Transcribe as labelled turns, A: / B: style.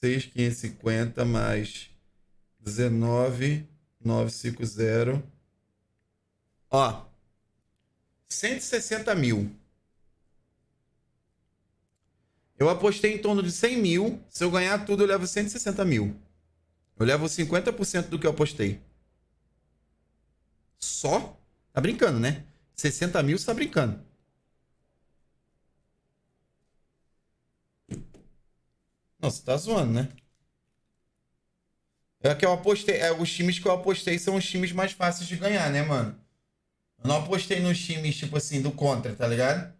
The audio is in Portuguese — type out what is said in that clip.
A: 6,550 mais 19,950. Ó, 160 mil. Eu apostei em torno de 100 mil. Se eu ganhar tudo, eu levo 160 mil. Eu levo 50% do que eu apostei. Só? Tá brincando, né? 60 mil, você tá brincando. Não, você tá zoando, né? É que eu apostei. É, os times que eu apostei são os times mais fáceis de ganhar, né, mano? Eu não apostei nos times, tipo assim, do contra, tá ligado?